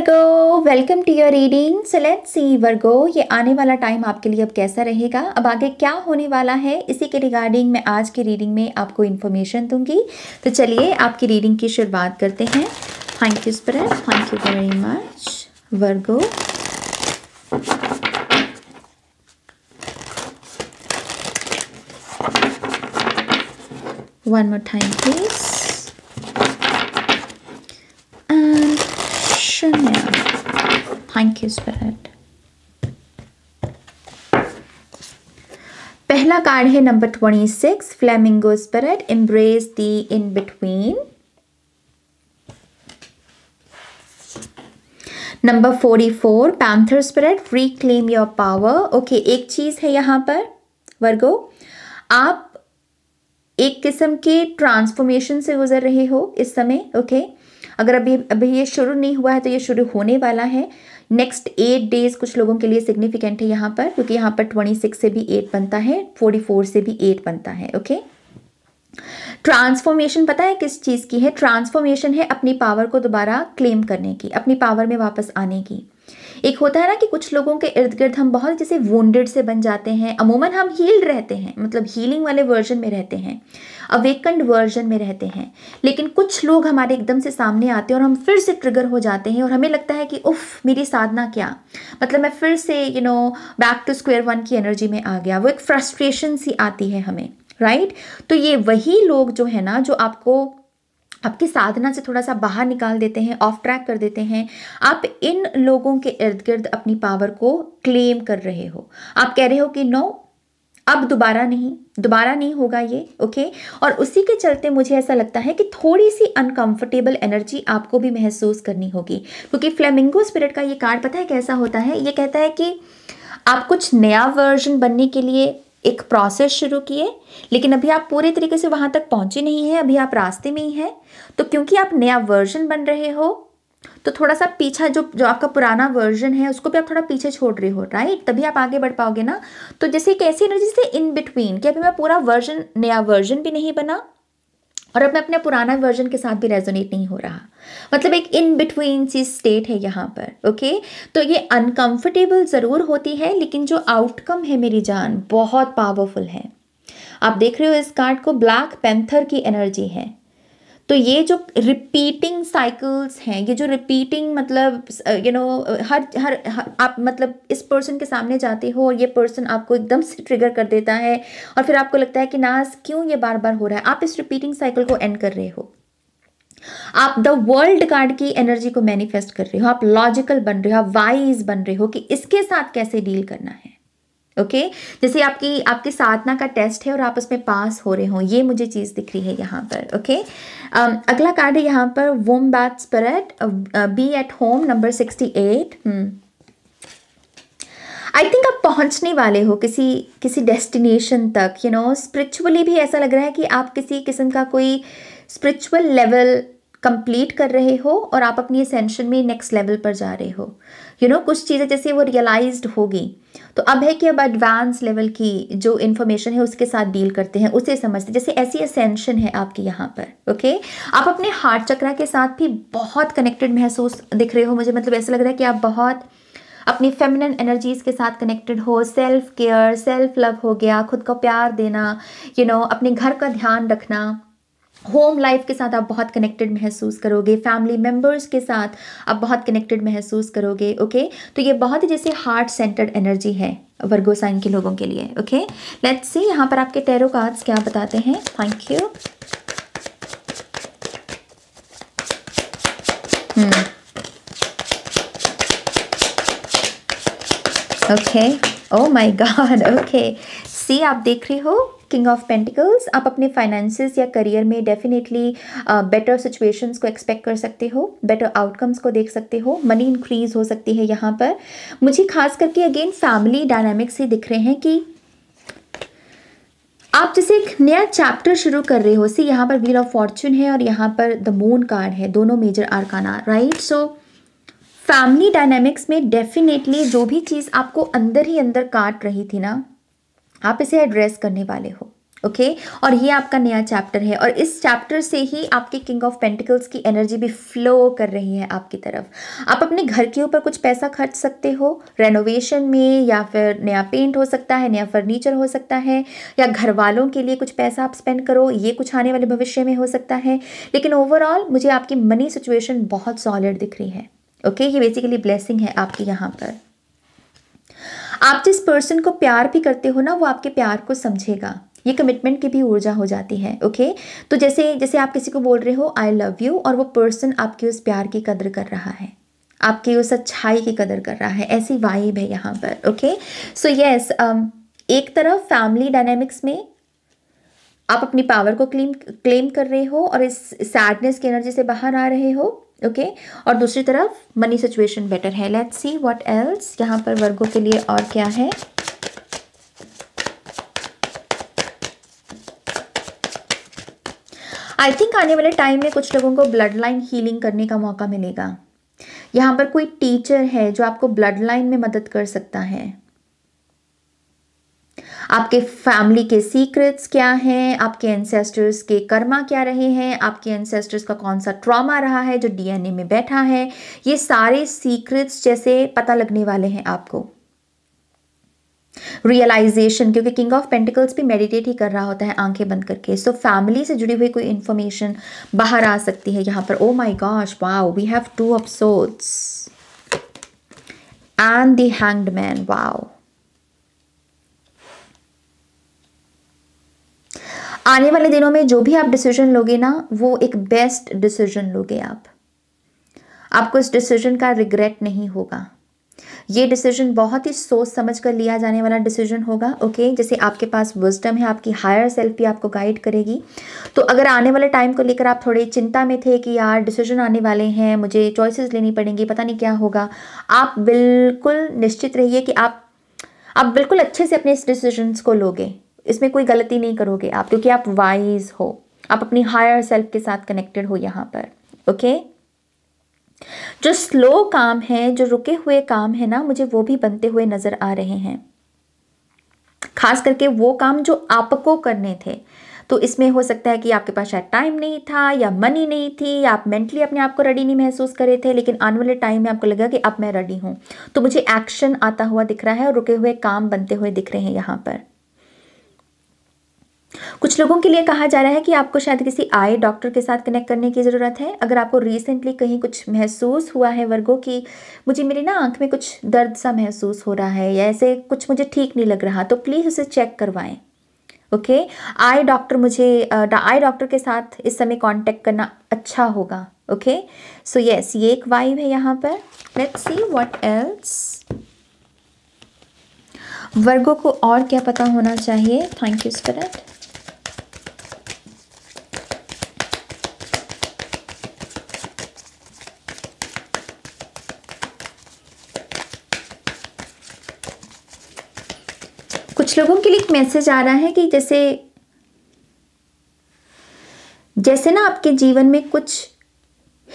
Virgo welcome to your reading so let's see Virgo ये आने वाला टाइम आपके लिए अब कैसा रहेगा अब आगे क्या होने वाला है इसी के रिगार्डिंग मैं आज की रीडिंग में आपको इन्फॉर्मेशन दूंगी तो चलिए आपकी रीडिंग की शुरुआत करते हैं thank you spray thank you very much Virgo one more thank you thank you spirit पहला कार्ड है number twenty six flamingo spirit embrace the in between number forty four panther spirit reclaim your power okay एक चीज़ है यहां पर वर्गो आप एक किस्म के ट्रांसफॉर्मेशन से गुजर रहे हो इस समय ओके अगर अभी अभी ये शुरू नहीं हुआ है तो ये शुरू होने वाला है नेक्स्ट एट डेज कुछ लोगों के लिए सिग्निफिकेंट है यहाँ पर क्योंकि यहाँ पर ट्वेंटी सिक्स से भी एट बनता है फोर्टी फोर से भी एट बनता है ओके ट्रांसफॉर्मेशन पता है किस चीज़ की है ट्रांसफॉर्मेशन है अपनी पावर को दोबारा क्लेम करने की अपनी पावर में वापस आने की एक होता है ना कि कुछ लोगों के इर्द गिर्द हम बहुत जैसे वोंडेड से बन जाते हैं अमूमन हम हील्ड रहते हैं मतलब हीलिंग वाले वर्जन में रहते हैं अवेकंड वर्जन में रहते हैं लेकिन कुछ लोग हमारे एकदम से सामने आते हैं और हम फिर से ट्रिगर हो जाते हैं और हमें लगता है कि उफ़ मेरी साधना क्या मतलब मैं फिर से you know back to square one की एनर्जी में आ गया वो एक फ्रस्ट्रेशन सी आती है हमें राइट right? तो ये वही लोग जो है ना जो आपको आपकी साधना से थोड़ा सा बाहर निकाल देते हैं ऑफ ट्रैक कर देते हैं आप इन लोगों के इर्द गिर्द अपनी पावर को क्लेम कर रहे हो आप कह रहे हो कि नो अब दोबारा नहीं दोबारा नहीं होगा ये ओके और उसी के चलते मुझे ऐसा लगता है कि थोड़ी सी अनकंफर्टेबल एनर्जी आपको भी महसूस करनी होगी क्योंकि फ्लेमिंगो स्पिरिट का ये कार्ड पता है कैसा होता है ये कहता है कि आप कुछ नया वर्जन बनने के लिए एक प्रोसेस शुरू किए लेकिन अभी आप पूरे तरीके से वहाँ तक पहुँचे नहीं हैं अभी आप रास्ते में ही हैं तो क्योंकि आप नया वर्जन बन रहे हो तो थोड़ा सा पीछा जो जो आपका पुराना वर्जन है उसको भी आप थोड़ा पीछे छोड़ रहे हो राइट तभी आप आगे बढ़ पाओगे ना तो जैसे एक ऐसी एनर्जी से इन बिटवीन कि अभी मैं पूरा वर्जन नया वर्जन भी नहीं बना और अब मैं अपने पुराना वर्जन के साथ भी रेजोनेट नहीं हो रहा मतलब एक इन बिटवीन सी स्टेट है यहाँ पर ओके तो ये अनकंफर्टेबल ज़रूर होती है लेकिन जो आउटकम है मेरी जान बहुत पावरफुल है आप देख रहे हो इस कार्ड को ब्लैक पेंथर की एनर्जी है तो ये जो रिपीटिंग साइकिल्स हैं ये जो रिपीटिंग मतलब यू uh, नो uh, हर हर आप मतलब इस पर्सन के सामने जाते हो और ये पर्सन आपको एकदम से ट्रिगर कर देता है और फिर आपको लगता है कि नाज क्यों ये बार बार हो रहा है आप इस रिपीटिंग साइकिल को एंड कर रहे हो आप द वर्ल्ड कार्ड की एनर्जी को मैनिफेस्ट कर रहे हो आप लॉजिकल बन रहे हो आप वाइज बन रहे हो कि इसके साथ कैसे डील करना है ओके जैसे आपकी आपके साधना का टेस्ट है और आप उसमें पास हो रहे हो ये मुझे चीज़ दिख रही है यहाँ पर ओके um, अगला कार्ड है यहाँ पर wombat spirit be at home number sixty eight I think आप पहुंचने वाले हो किसी किसी डेस्टिनेशन तक यू नो स्पिरिचुअली भी ऐसा लग रहा है कि आप किसी किस्म का कोई स्पिरिचुअल लेवल कंप्लीट कर रहे हो और आप अपनी असेंशन में नेक्स्ट लेवल पर जा रहे हो यू you नो know, कुछ चीज़ें जैसे वो रियलाइज हो गई तो अब है कि अब एडवांस लेवल की जो इन्फॉर्मेशन है उसके साथ डील करते हैं उसे समझते हैं जैसे ऐसी असेंशन है आपकी यहाँ पर ओके आप अपने हार्ट चक्रा के साथ भी बहुत कनेक्टेड महसूस दिख रहे हो मुझे मतलब ऐसा लग रहा है कि आप बहुत अपनी फेमिनन एनर्जीज़ के साथ कनेक्टेड हो सेल्फ केयर सेल्फ लव हो गया खुद को प्यार देना यू you नो know, अपने घर का ध्यान रखना होम लाइफ के साथ आप बहुत कनेक्टेड महसूस करोगे फैमिली मेम्बर्स के साथ आप बहुत कनेक्टेड महसूस करोगे ओके तो ये बहुत ही जैसे हार्ट सेंटर्ड एनर्जी है वर्गो साइन के लोगों के लिए ओके लेट्स सी यहाँ पर आपके टेरो कार्ड्स क्या बताते हैं thank you okay oh my god okay see आप देख रहे हो किंग ऑफ पेंटिकल्स आप अपने फाइनेंस या करियर में डेफिनेटली बेटर सिचुएशंस को एक्सपेक्ट कर सकते हो बेटर आउटकम्स को देख सकते हो मनी इंक्रीज हो सकती है यहाँ पर मुझे खास करके अगेन फैमिली डायनामिक्स ही दिख रहे हैं कि आप जैसे एक नया चैप्टर शुरू कर रहे हो सी यहाँ पर व्हील ऑफ फॉर्चून है और यहाँ पर द मून कार्ड है दोनों major arcana right so family dynamics में डेफिनेटली जो भी चीज़ आपको अंदर ही अंदर काट रही थी ना आप इसे एड्रेस करने वाले हो ओके okay? और ये आपका नया चैप्टर है और इस चैप्टर से ही आपके किंग ऑफ पेंटिकल्स की एनर्जी भी फ्लो कर रही है आपकी तरफ आप अपने घर के ऊपर कुछ पैसा खर्च सकते हो रेनोवेशन में या फिर नया पेंट हो सकता है नया फर्नीचर हो सकता है या घर वालों के लिए कुछ पैसा आप स्पेंड करो ये कुछ आने वाले भविष्य में हो सकता है लेकिन ओवरऑल मुझे आपकी मनी सिचुएशन बहुत सॉलिड दिख रही है ओके okay? ये बेसिकली ब्लेसिंग है आपकी यहाँ पर आप जिस पर्सन को प्यार भी करते हो ना वो आपके प्यार को समझेगा ये कमिटमेंट की भी ऊर्जा हो जाती है ओके तो जैसे जैसे आप किसी को बोल रहे हो आई लव यू और वो पर्सन आपके उस प्यार की कदर कर रहा है आपकी उस अच्छाई की कदर कर रहा है ऐसी वाइब है यहाँ पर ओके सो यस एक तरफ फैमिली डायनेमिक्स में आप अपनी पावर को क्लेम क्लेम कर रहे हो और इस सैडनेस की एनर्जी से बाहर आ रहे हो ओके okay? और दूसरी तरफ मनी सिचुएशन बेटर है लेट्स सी व्हाट एल्स यहाँ पर वर्गों के लिए और क्या है आई थिंक आने वाले टाइम में कुछ लोगों को ब्लड लाइन हीलिंग करने का मौका मिलेगा यहाँ पर कोई टीचर है जो आपको ब्लड लाइन में मदद कर सकता है आपके फैमिली के सीक्रेट्स क्या हैं आपके एंसेस्टर्स के कर्मा क्या रहे हैं आपके एंसेस्टर्स का कौन सा ट्रॉमा रहा है जो डीएनए में बैठा है ये सारे सीक्रेट्स जैसे पता लगने वाले हैं आपको रियलाइजेशन क्योंकि किंग ऑफ पेंटिकल्स भी मेडिटेट ही कर रहा होता है आंखें बंद करके सो so, फैमिली से जुड़ी हुई कोई इन्फॉर्मेशन बाहर आ सकती है यहां पर oh my gosh wow we have two of swords and the hanged man wow आने वाले दिनों में जो भी आप डिसीजन लोगे ना वो एक बेस्ट डिसीजन लोगे आप आपको इस डिसीजन का रिग्रेट नहीं होगा ये डिसीजन बहुत ही सोच समझ कर लिया जाने वाला डिसीजन होगा ओके जैसे आपके पास विजडम है आपकी हायर सेल्फ भी आपको गाइड करेगी तो अगर आने वाले टाइम को लेकर आप थोड़े चिंता में थे कि यार डिसीजन आने वाले हैं मुझे चॉइसेस लेनी पड़ेंगी पता नहीं क्या होगा आप बिल्कुल निश्चित रहिए कि आप आप बिल्कुल अच्छे से अपने इस डिसीजन को लोगे इसमें कोई गलती नहीं करोगे आप क्योंकि आप वाइज हो आप अपनी हायर सेल्फ के साथ कनेक्टेड हो यहाँ पर ओके जो स्लो काम है जो रुके हुए काम है ना मुझे वो भी बनते हुए नजर आ रहे हैं खास करके वो काम जो आपको करने थे तो इसमें हो सकता है कि आपके पास शायद टाइम नहीं था या मनी नहीं थी या आप मेंटली अपने आप को रेडी नहीं महसूस करे थे लेकिन आने वाले टाइम में आपको लगा कि अब मैं रेडी हूं तो मुझे एक्शन आता हुआ दिख रहा है और रुके हुए काम बनते हुए दिख रहे हैं यहां पर कुछ लोगों के लिए कहा जा रहा है कि आपको शायद किसी आए डॉक्टर के साथ कनेक्ट करने की ज़रूरत है अगर आपको रिसेंटली कहीं कुछ महसूस हुआ है वर्गों की मुझे मेरी ना आंख में कुछ दर्द सा महसूस हो रहा है या ऐसे कुछ मुझे ठीक नहीं लग रहा तो प्लीज़ उसे चेक करवाएं ओके okay? आई डॉक्टर मुझे आई डॉक्टर के साथ इस समय कांटेक्ट करना अच्छा होगा ओके सो यस ये एक वाइव है यहाँ पर लेट्स सी व्हाट एल्स वर्गों को और क्या पता होना चाहिए थैंक यू स्पिरिट लोगों के लिए एक मैसेज आ रहा है कि जैसे जैसे ना आपके जीवन में कुछ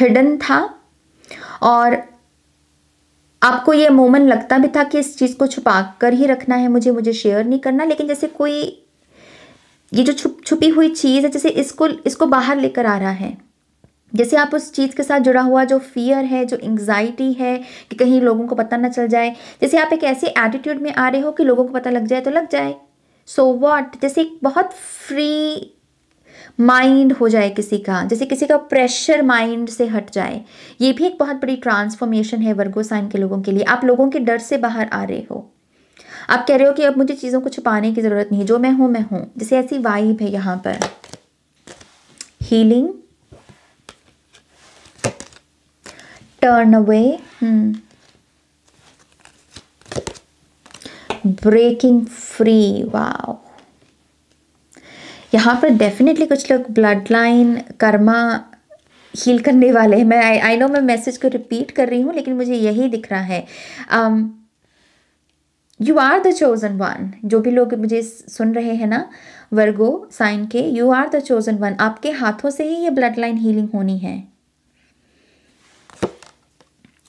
हिडन था और आपको ये मोमन लगता भी था कि इस चीज़ को छुपा कर ही रखना है मुझे मुझे शेयर नहीं करना लेकिन जैसे कोई ये जो छुप छुपी हुई चीज़ है जैसे इसको इसको बाहर लेकर आ रहा है जैसे आप उस चीज़ के साथ जुड़ा हुआ जो फियर है जो एंग्जाइटी है कि कहीं लोगों को पता ना चल जाए जैसे आप एक ऐसे एटीट्यूड में आ रहे हो कि लोगों को पता लग जाए तो लग जाए सो so वॉट जैसे एक बहुत फ्री माइंड हो जाए किसी का जैसे किसी का प्रेशर माइंड से हट जाए ये भी एक बहुत बड़ी ट्रांसफॉर्मेशन है वर्गो साइन के लोगों के लिए आप लोगों के डर से बाहर आ रहे हो आप कह रहे हो कि अब मुझे चीज़ों को छुपाने की ज़रूरत नहीं जो मैं हूँ मैं हूँ जैसे ऐसी वाइब है यहाँ पर healing turn away hmm. breaking free wow यहाँ पर डेफिनेटली कुछ लोग ब्लड लाइन कर्मा हील करने वाले हैं मैं आई नो मैं मैसेज को रिपीट कर रही हूँ लेकिन मुझे यही दिख रहा है you are the chosen one जो भी लोग मुझे सुन रहे हैं ना वर्गो साइन के you are the chosen one आपके हाथों से ही ये ब्लड लाइन हीलिंग होनी है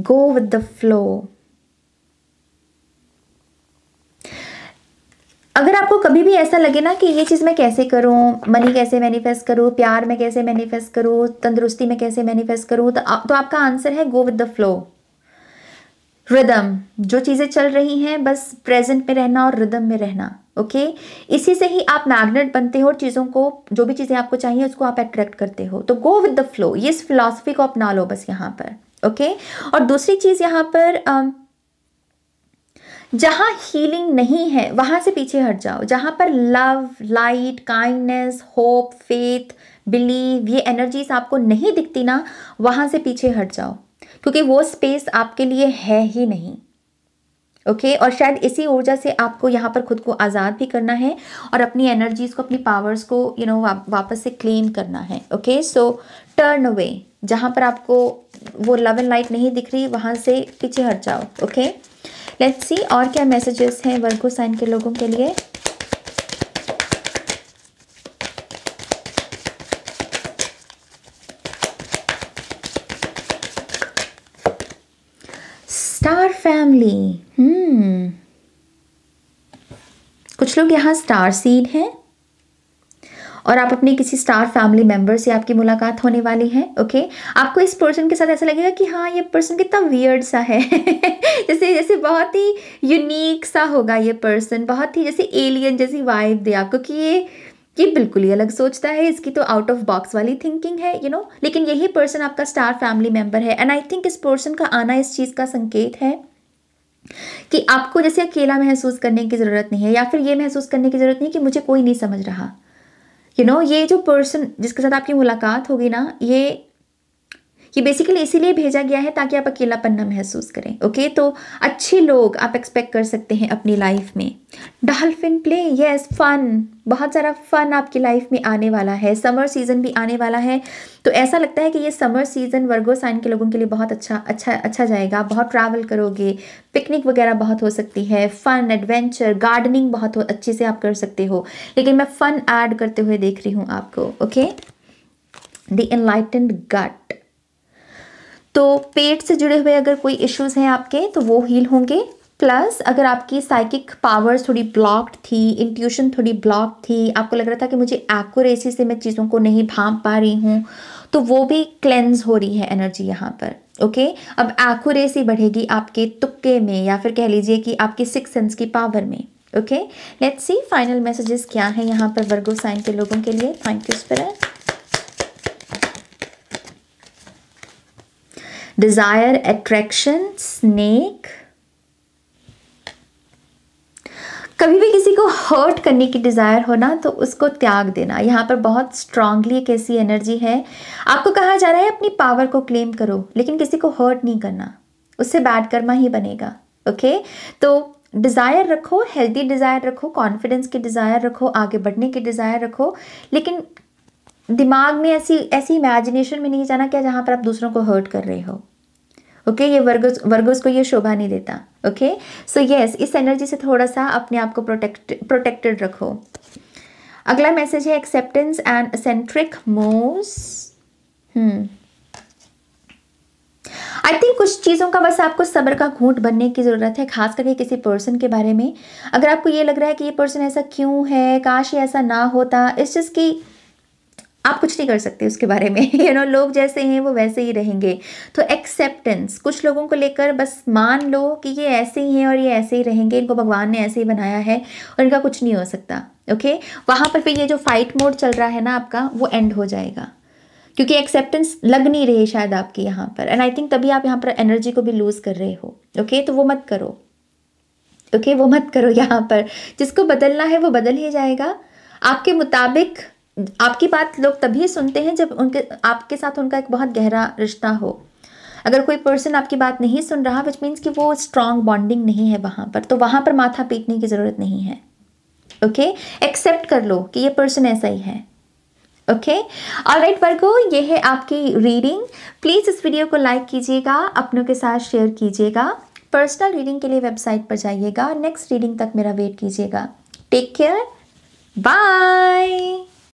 go with the flow अगर आपको कभी भी ऐसा लगे ना कि ये चीज़ मैं कैसे करूँ मनी कैसे मैनिफेस्ट करूँ प्यार में कैसे मैनिफेस्ट करूँ तंदुरुस्ती में कैसे मैनिफेस्ट करूँ तो, तो आपका आंसर है go with the flow rhythm जो चीज़ें चल रही हैं बस प्रेजेंट में रहना और रिदम में रहना ओके okay? इसी से ही आप मैग्नेट बनते हो चीज़ों को जो भी चीज़ें आपको चाहिए उसको आप अट्रैक्ट करते हो तो गो विद द फ्लो इस फिलॉसफी को अपना लो बस यहाँ पर ओके और दूसरी चीज़ यहां पर जहां हीलिंग नहीं है वहां से पीछे हट जाओ जहां पर love light kindness hope faith believe ये एनर्जीज आपको नहीं दिखती ना वहां से पीछे हट जाओ क्योंकि वो स्पेस आपके लिए है ही नहीं ओके okay? और शायद इसी ऊर्जा से आपको यहाँ पर खुद को आज़ाद भी करना है और अपनी एनर्जीज़ को अपनी पावर्स को यू you नो know, वापस से क्लेम करना है ओके सो टर्न अवे जहाँ पर आपको वो लव एंड लाइट नहीं दिख रही वहाँ से पीछे हट जाओ ओके लेट्स सी और क्या मैसेजेस हैं वर्गो साइन के लोगों के लिए स्टार फैमिली हम्म कुछ लोग यहाँ स्टार सीड हैं और आप अपने किसी स्टार फैमिली मेम्बर से आपकी मुलाकात होने वाली है ओके आपको इस पर्सन के साथ ऐसा लगेगा कि हाँ ये पर्सन कितना वियर्ड सा है जैसे जैसे बहुत ही यूनिक सा होगा ये पर्सन बहुत ही जैसे एलियन जैसी वाइब दे आपको कि ये ये बिल्कुल ही अलग सोचता है इसकी तो आउट ऑफ बॉक्स वाली थिंकिंग है यू you नो know? लेकिन यही पर्सन आपका स्टार फैमिली मेम्बर है एंड आई थिंक इस पर्सन का आना इस चीज़ का संकेत है कि आपको जैसे अकेला महसूस करने की ज़रूरत नहीं है या फिर ये महसूस करने की ज़रूरत नहीं है कि मुझे कोई नहीं समझ रहा यू you नो know, ये जो पर्सन जिसके साथ आपकी मुलाकात होगी ना ये ये बेसिकली इसीलिए भेजा गया है ताकि आप अकेलापन ना महसूस करें ओके तो अच्छे लोग आप एक्सपेक्ट कर सकते हैं अपनी लाइफ में डॉल्फिन प्ले यस फन बहुत सारा फन आपकी लाइफ में आने वाला है समर सीज़न भी आने वाला है तो ऐसा लगता है कि ये समर सीज़न वर्गो साइन के लोगों के लिए बहुत अच्छा अच्छा अच्छा जाएगा बहुत ट्रैवल करोगे पिकनिक वगैरह बहुत हो सकती है फ़न एडवेंचर गार्डनिंग बहुत अच्छे से आप कर सकते हो लेकिन मैं फ़न ऐड करते हुए देख रही हूँ आपको ओके द इनलाइटेंड गट तो पेट से जुड़े हुए अगर कोई इश्यूज़ हैं आपके तो वो हील होंगे प्लस अगर आपकी साइकिक पावर्स थोड़ी ब्लॉक्ड थी इंट्यूशन थोड़ी ब्लॉक थी आपको लग रहा था कि मुझे एक्यूरेसी से मैं चीज़ों को नहीं भाप पा रही हूँ तो वो भी क्लेंज हो रही है एनर्जी यहाँ पर ओके अब एक्यूरेसी बढ़ेगी आपके तुक्के में या फिर कह लीजिए कि आपकी सिक्स सेंस की पावर में okay let's see final messages क्या है यहाँ पर वर्गो साइन के लोगों के लिए thank you spirit desire attraction snake कभी भी किसी को हर्ट करने की डिज़ायर हो ना तो उसको त्याग देना यहाँ पर बहुत स्ट्रांगली एक ऐसी एनर्जी है आपको कहा जा रहा है अपनी पावर को क्लेम करो लेकिन किसी को हर्ट नहीं करना उससे बैड कर्मा ही बनेगा ओके तो डिज़ायर रखो हेल्दी डिज़ायर रखो कॉन्फिडेंस की डिज़ायर रखो आगे बढ़ने की डिज़ायर रखो लेकिन दिमाग में ऐसी ऐसी इमेजिनेशन में नहीं जाना क्या जहाँ पर आप दूसरों को हर्ट कर रहे हो ओके okay, ये वर्गस वर्गस को ये शोभा नहीं देता ओके सो यस इस एनर्जी से थोड़ा सा अपने आप को प्रोटेक्ट प्रोटेक्टेड रखो अगला मैसेज है एक्सेप्टेंस एंड सेंट्रिक मोस आई थिंक कुछ चीज़ों का बस आपको सब्र का घूट बनने की ज़रूरत है खास करके किसी पर्सन के बारे में अगर आपको ये लग रहा है कि ये पर्सन ऐसा क्यों है काश ये ऐसा ना होता इस चीज़ की आप कुछ नहीं कर सकते उसके बारे में यू you नो know, लोग जैसे हैं वो वैसे ही रहेंगे तो एक्सेप्टेंस कुछ लोगों को लेकर बस मान लो कि ये ऐसे ही हैं और ये ऐसे ही रहेंगे इनको भगवान ने ऐसे ही बनाया है और इनका कुछ नहीं हो सकता ओके okay? वहाँ पर फिर ये जो फाइट मोड चल रहा है ना आपका वो एंड हो जाएगा क्योंकि एक्सेप्टेंस लग नहीं रही शायद आपके यहाँ पर एंड आई थिंक तभी आप यहाँ पर एनर्जी को भी लूज़ कर रहे हो ओके okay? तो वो मत करो ओके okay? वो मत करो यहाँ पर जिसको बदलना है वो बदल ही जाएगा आपके मुताबिक आपकी बात लोग तभी सुनते हैं जब उनके आपके साथ उनका एक बहुत गहरा रिश्ता हो अगर कोई पर्सन आपकी बात नहीं सुन रहा विच मीन्स कि वो स्ट्रांग बॉन्डिंग नहीं है वहाँ पर तो वहाँ पर माथा पीटने की ज़रूरत नहीं है ओके okay? एक्सेप्ट कर लो कि ये पर्सन ऐसा ही है ओके ऑल राइट वर्गो ये है आपकी रीडिंग प्लीज़ इस वीडियो को लाइक कीजिएगा अपनों के साथ शेयर कीजिएगा पर्सनल रीडिंग के लिए वेबसाइट पर जाइएगा नेक्स्ट रीडिंग तक मेरा वेट कीजिएगा टेक केयर बाय